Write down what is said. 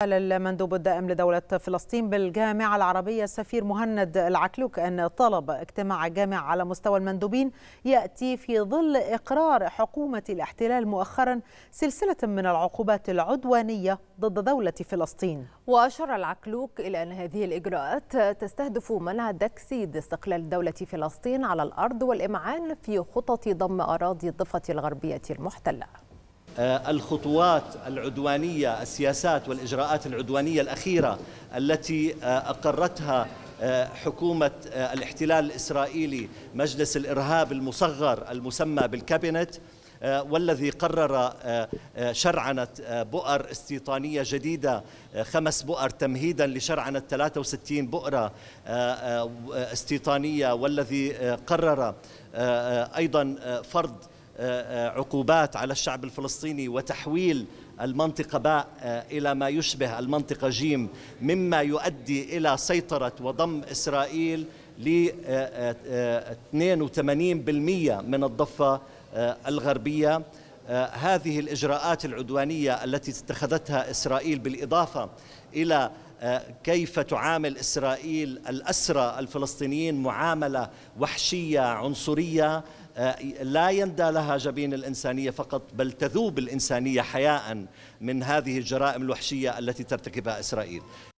قال المندوب الدائم لدولة فلسطين بالجامعة العربية السفير مهند العكلوك أن طلب اجتماع جامع على مستوى المندوبين يأتي في ظل إقرار حكومة الاحتلال مؤخرا سلسلة من العقوبات العدوانية ضد دولة فلسطين وأشار العكلوك إلى أن هذه الإجراءات تستهدف منع تكسيد استقلال دولة فلسطين على الأرض والإمعان في خطط ضم أراضي الضفة الغربية المحتلة آه، الخطوات العدوانية السياسات والإجراءات العدوانية الأخيرة التي آه، أقرتها آه، حكومة الاحتلال الإسرائيلي مجلس الإرهاب المصغر المسمى بالكابينت والذي قرر شرعنة بؤر استيطانية جديدة خمس بؤر تمهيدا لشرعنة 63 بؤرة استيطانية والذي قرر أيضا فرض عقوبات على الشعب الفلسطيني وتحويل المنطقة باء آه، إلى ما يشبه المنطقة جيم مما يؤدي إلى سيطرة وضم إسرائيل ل 82% آه، آه، من الضفة الغربية آه، هذه الإجراءات العدوانية التي اتخذتها إسرائيل بالإضافة إلى آه، كيف تعامل إسرائيل الأسرى الفلسطينيين معاملة وحشية عنصرية آه، لا يندى لها جبين الإنسانية فقط بل تذوب الإنسانية حياء من هذه الجرائم الوحشية التي ترتكبها إسرائيل